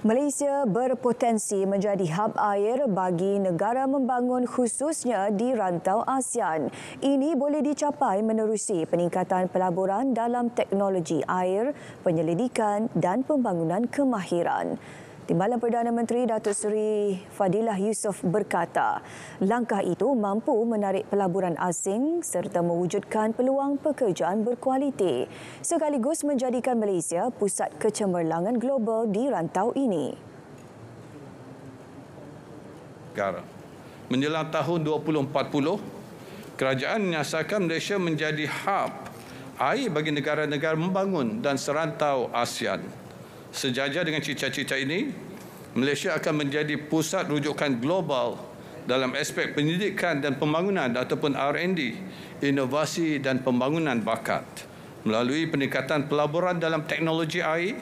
Malaysia berpotensi menjadi hub air bagi negara membangun khususnya di rantau ASEAN. Ini boleh dicapai menerusi peningkatan pelaburan dalam teknologi air, penyelidikan dan pembangunan kemahiran. Timbalan Perdana Menteri Datuk Seri Fadilah Yusof berkata, langkah itu mampu menarik pelaburan asing serta mewujudkan peluang pekerjaan berkualiti sekaligus menjadikan Malaysia pusat kecemerlangan global di rantau ini. Negara. Menjelang tahun 2040, kerajaan menyasarkan Malaysia menjadi hub air bagi negara-negara membangun dan serantau ASEAN sejajar dengan cita-cita ini, Malaysia akan menjadi pusat rujukan global dalam aspek pendidikan dan pembangunan ataupun R&D, inovasi dan pembangunan bakat. Melalui peningkatan pelaburan dalam teknologi air,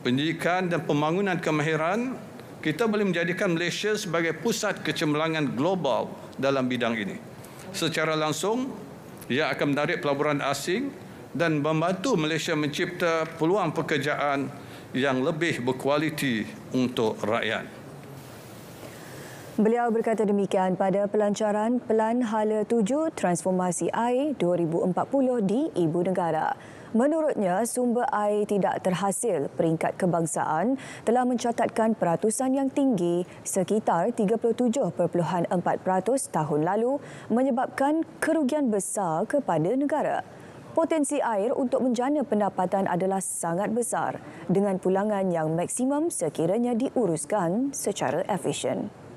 pendidikan dan pembangunan kemahiran, kita boleh menjadikan Malaysia sebagai pusat kecemerlangan global dalam bidang ini. Secara langsung, ia akan menarik pelaburan asing dan membantu Malaysia mencipta peluang pekerjaan yang lebih berkualiti untuk rakyat. Beliau berkata demikian pada pelancaran Pelan Hala 7 Transformasi Air 2040 di Ibu Negara. Menurutnya, sumber air tidak terhasil peringkat kebangsaan telah mencatatkan peratusan yang tinggi sekitar 37.4% tahun lalu menyebabkan kerugian besar kepada negara. Potensi air untuk menjana pendapatan adalah sangat besar dengan pulangan yang maksimum sekiranya diuruskan secara efisien.